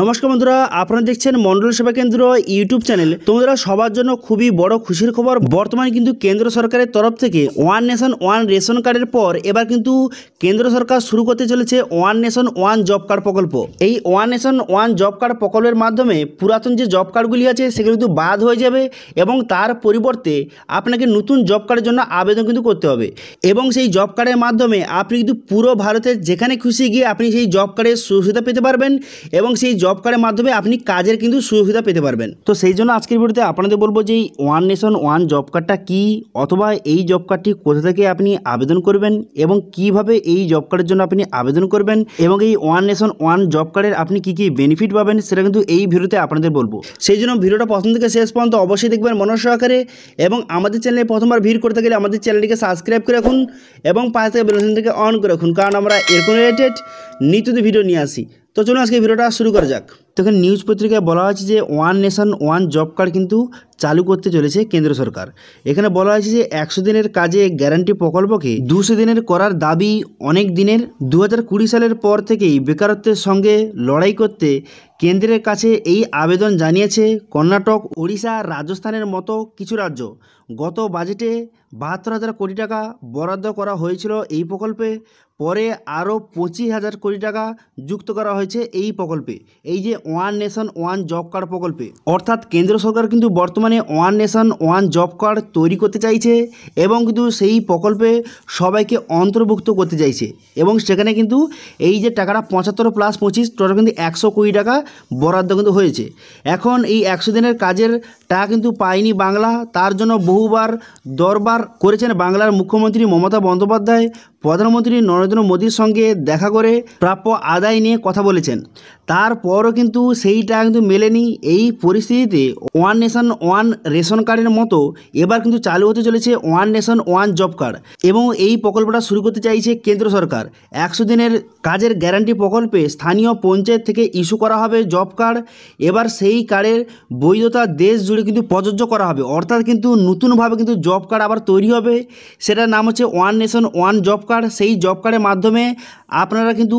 নমস্কার বন্ধুরা আপনারা দেখছেন মন্ডল সেবা কেন্দ্র ইউটিউব চ্যানেল তোমরা সবার জন্য খুবই বড় খুশির খবর বর্তমানে কিন্তু কেন্দ্র সরকারের তরফ থেকে ওয়ান নেশন ওয়ান রেশন কার্ডের পর এবার কিন্তু কেন্দ্র সরকার শুরু করতে চলেছে one nation one job card প্রকল্প এই one nation one job card প্রকল্পের মাধ্যমে পুরাতন যে জব কার্ডগুলি আছে সেগুলো কিন্তু বাদ হয়ে যাবে এবং তার পরিবর্তে আপনাকে নতুন জব কার্ডের জন্য আবেদন কিন্তু করতে হবে এবং সেই জব কার্ডের মাধ্যমে আপনি কিন্তু পুরো ভারতের যেখানে খুশি গিয়ে আপনি সেই জব কার্ডের সুবিধা পেতে পারবেন এবং সেই জব কার্ডের মাধ্যমে আপনি কাজের কিন্তু সুবিধা পেতে পারবেন তো সেই জন্য আজকের ভিডিওতে আপনাদের বলবো যে এই ওয়ান নেশন ওয়ান জব কার্ডটা কী অথবা এই জব কার্ডটি কোথা থেকে আপনি আবেদন করবেন এবং কিভাবে এই জব কার্ডের জন্য আপনি আবেদন করবেন এবং এই ওয়ান নেশন ওয়ান জব কার্ডের আপনি কি কি বেনিফিট পাবেন সেটা কিন্তু এই ভিডিওতে আপনাদের বলবো সেই জন্য ভিডিওটা প্রথম থেকে শেষ পর্যন্ত অবশ্যই দেখবেন সহকারে এবং আমাদের চ্যানেলে প্রথমবার ভিড় করতে গেলে আমাদের চ্যানেলটিকে সাবস্ক্রাইব করে রাখুন এবং পাশে থেকে থেকে অন করে রাখুন কারণ আমরা এরকম রিলেটেড নিত্যত ভিডিও নিয়ে আসি तो चलो आज के भिडियो शुरू कर जा তখন নিউজ পত্রিকায় বলা হয়েছে যে one nation one job card কিন্তু চালু করতে চলেছে কেন্দ্র সরকার এখানে বলা হয়েছে যে একশো দিনের কাজে গ্যারান্টি প্রকল্পকে দুশো দিনের করার দাবি অনেক দিনের দু কুড়ি সালের পর থেকেই বেকারত্বের সঙ্গে লড়াই করতে কেন্দ্রের কাছে এই আবেদন জানিয়েছে কর্ণাটক ওড়িশা রাজস্থানের মতো কিছু রাজ্য গত বাজেটে বাহাত্তর হাজার কোটি টাকা বরাদ্দ করা হয়েছিল এই প্রকল্পে পরে আরও পঁচিশ হাজার কোটি টাকা যুক্ত করা হয়েছে এই প্রকল্পে এই যে one nation one job card প্রকল্পে অর্থাৎ কেন্দ্র সরকার কিন্তু বর্তমানে one nation one job card তৈরি করতে চাইছে এবং কিন্তু সেই প্রকল্পে সবাইকে অন্তর্ভুক্ত করতে চাইছে এবং সেখানে কিন্তু এই যে টাকাটা পঁচাত্তর প্লাস পঁচিশ টোটাল কিন্তু একশো কোটি টাকা বরাদ্দ কিন্তু হয়েছে এখন এই একশো দিনের কাজের টাকা কিন্তু পায়নি বাংলা তার জন্য বহুবার দরবার করেছেন বাংলার মুখ্যমন্ত্রী মমতা বন্দ্যোপাধ্যায় প্রধানমন্ত্রী নরেন্দ্র মোদীর সঙ্গে দেখা করে প্রাপ্য আদায় নিয়ে কথা বলেছেন তারপরও কিন্তু সেইটা কিন্তু মেলেনি এই পরিস্থিতিতে ওয়ান নেশন ওয়ান রেশন কার্ডের মতো এবার কিন্তু চালু হতে চলেছে one nation one job card এবং এই প্রকল্পটা শুরু করতে চাইছে কেন্দ্র সরকার একশো দিনের কাজের গ্যারান্টি প্রকল্পে স্থানীয় পঞ্চায়েত থেকে ইস্যু করা হবে জব কার্ড এবার সেই কার্ডের বৈধতা দেশ জুড়ে কিন্তু প্রযোজ্য করা হবে অর্থাৎ কিন্তু নতুনভাবে কিন্তু জব কার্ড আবার তৈরি হবে সেটার নাম হচ্ছে one nation one job card card সেই জব কার্ডের মাধ্যমে আপনারা কিন্তু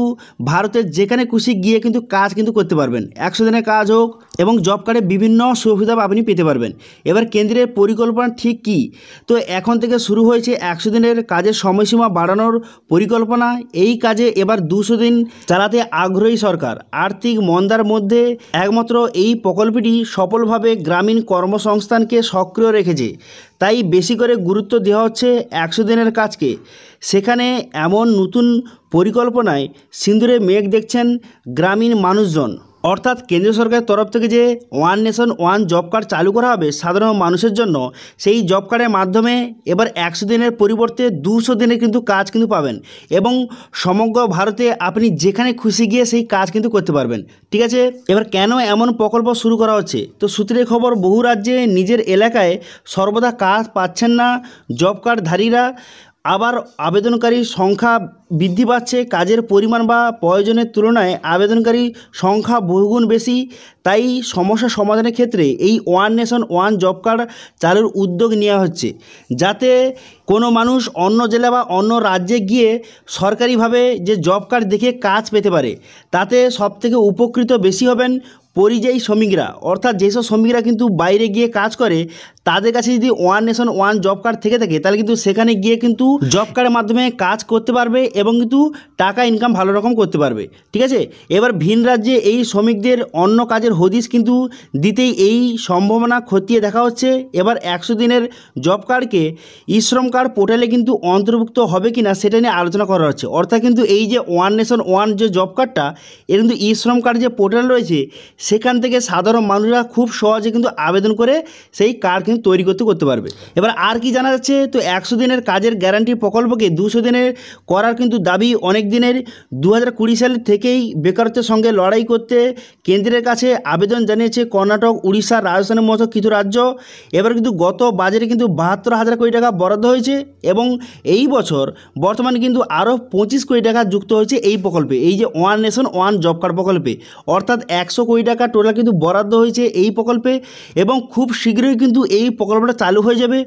ভারতের যেখানে খুশি গিয়ে কিন্তু কাজ কিন্তু করতে পারবেন একশো দিনের কাজ হোক এবং জব কার্ডে বিভিন্ন সুবিধা আপনি পেতে পারবেন এবার কেন্দ্রের পরিকল্পনা ঠিক কি তো এখন থেকে শুরু হয়েছে একশো দিনের কাজের সময়সীমা বাড়ানোর পরিকল্পনা এই কাজে এবার দুশো দিন চালাতে আগ্রহী সরকার আর্থিক মন্দার মধ্যে একমাত্র এই প্রকল্পটি সফলভাবে গ্রামীণ কর্মসংস্থানকে সক্রিয় রেখেছে তাই বেশি করে গুরুত্ব দেওয়া হচ্ছে একশো দিনের কাজকে সেখানে এমন নতুন পরিকল্পনায় সিন্দুরে মেঘ দেখছেন গ্রামীণ মানুষজন অর্থাৎ কেন্দ্রীয় সরকারের তরফ থেকে যে one nation one job card চালু করা হবে সাধারণ মানুষের জন্য সেই জব কার্ডের মাধ্যমে এবার একশো দিনের পরিবর্তে দুশো দিনের কিন্তু কাজ কিন্তু পাবেন এবং সমগ্র ভারতে আপনি যেখানে খুশি গিয়ে সেই কাজ কিন্তু করতে পারবেন ঠিক আছে এবার কেন এমন প্রকল্প শুরু করা হচ্ছে তো সূত্রে খবর বহু রাজ্যে নিজের এলাকায় সর্বদা কাজ পাচ্ছেন না জব কার্ডধারীরা আবার আবেদনকারীর সংখ্যা বৃদ্ধি পাচ্ছে কাজের পরিমাণ বা প্রয়োজনের তুলনায় আবেদনকারী সংখ্যা বহুগুণ বেশি তাই সমস্যা সমাধানের ক্ষেত্রে এই one nation one job card চালুর উদ্যোগ নেওয়া হচ্ছে যাতে কোনো মানুষ অন্য জেলা বা অন্য রাজ্যে গিয়ে সরকারিভাবে যে জব কার্ড দেখে কাজ পেতে পারে তাতে সবথেকে উপকৃত বেশি হবেন পরিযায়ী শ্রমিকরা অর্থাৎ যেসব শ্রমিকরা কিন্তু বাইরে গিয়ে কাজ করে তাদের কাছে যদি one nation one job card থেকে থাকে তাহলে কিন্তু সেখানে গিয়ে কিন্তু জব কার্ডের মাধ্যমে কাজ করতে পারবে এবং কিন্তু টাকা ইনকাম ভালো রকম করতে পারবে ঠিক আছে এবার ভিন রাজ্যে এই শ্রমিকদের অন্য কাজের হদিস কিন্তু দিতেই এই সম্ভাবনা খতিয়ে দেখা হচ্ছে এবার একশো দিনের জব কার্ডকে ইশ্রম কার্ড পোর্টালে কিন্তু অন্তর্ভুক্ত হবে কি না সেটা নিয়ে আলোচনা করা হচ্ছে অর্থাৎ কিন্তু এই যে ওয়ান নেশন ওয়ান যে জব কার্ডটা এর কিন্তু ইশ্রম কার্ড যে পোর্টাল রয়েছে সেখান থেকে সাধারণ মানুষরা খুব সহজে কিন্তু আবেদন করে সেই কার্ড কিন্তু তৈরি করতে করতে পারবে এবার আর কি জানা যাচ্ছে তো একশো দিনের কাজের গ্যারান্টি প্রকল্পকে দুশো দিনের করার কিন্তু দাবি অনেক দিনের দু কুড়ি সাল থেকেই বেকারত্বের সঙ্গে লড়াই করতে কেন্দ্রের কাছে আবেদন জানিয়েছে কর্ণাটক উড়িষ্যা রাজস্থানের মতো কিছু রাজ্য এবার কিন্তু গত বাজারে কিন্তু বাহাত্তর হাজার কোটি টাকা বরাদ্দ হয়েছে এবং এই বছর বর্তমানে কিন্তু আরও পঁচিশ কোটি টাকা যুক্ত হয়েছে এই প্রকল্পে এই যে one nation one job card প্রকল্পে অর্থাৎ একশো কোটি টাকা টোটাল কিন্তু বরাদ্দ হয়েছে এই প্রকল্পে এবং খুব শীঘ্রই কিন্তু এই এই প্রকল্পটা চালু হয়ে যাবে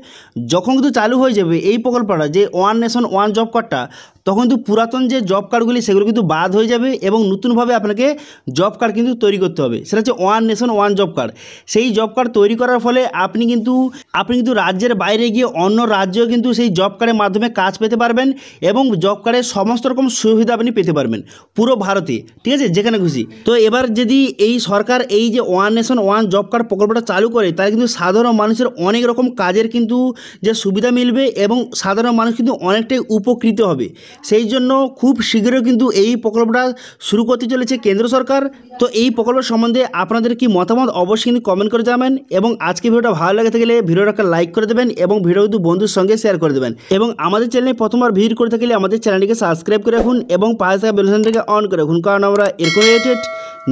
যখন কিন্তু চালু হয়ে যাবে এই প্রকল্পটা যে ওয়ান নেশন ওয়ান জব কার্ডটা তখন কিন্তু পুরাতন যে জব কার্ডগুলি সেগুলো কিন্তু বাদ হয়ে যাবে এবং নতুনভাবে আপনাকে জব কার্ড কিন্তু তৈরি করতে হবে সেটা হচ্ছে one nation one job card সেই জব কার্ড তৈরি করার ফলে আপনি কিন্তু আপনি কিন্তু রাজ্যের বাইরে গিয়ে অন্য রাজ্যেও কিন্তু সেই জব কার্ডের মাধ্যমে কাজ পেতে পারবেন এবং জব কার্ডের সমস্ত রকম সুবিধা আপনি পেতে পারবেন পুরো ভারতে ঠিক আছে যেখানে খুশি তো এবার যদি এই সরকার এই যে one nation one job card প্রকল্পটা চালু করে তাহলে কিন্তু সাধারণ মানুষের অনেক রকম কাজের কিন্তু যে সুবিধা মিলবে এবং সাধারণ মানুষ কিন্তু অনেকটাই উপকৃত হবে সেই জন্য খুব শীঘ্রই কিন্তু এই প্রকল্পটা শুরু করতে চলেছে কেন্দ্র সরকার তো এই প্রকল্প সম্বন্ধে আপনাদের কি মতামত অবশ্যই কিন্তু কমেন্ট করে জানাবেন এবং আজকে ভিডিওটা ভালো লাগে থাকলে ভিডিওটাকে লাইক করে দেবেন এবং ভিডিও কিন্তু বন্ধুর সঙ্গে শেয়ার করে দেবেন এবং আমাদের চ্যানেলে প্রথমবার ভিড় করে থাকলে আমাদের চ্যানেলটিকে সাবস্ক্রাইব করে রাখুন এবং পাশে থাকা বেলসানটাকে অন করে রাখুন কারণ আমরা এরকম রিলেটেড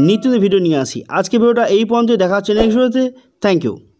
নিত্য ভিডিও নিয়ে আসি আজকে ভিডিওটা এই পর্যন্ত দেখা হচ্ছে নেক্সট ভিডিওতে থ্যাংক ইউ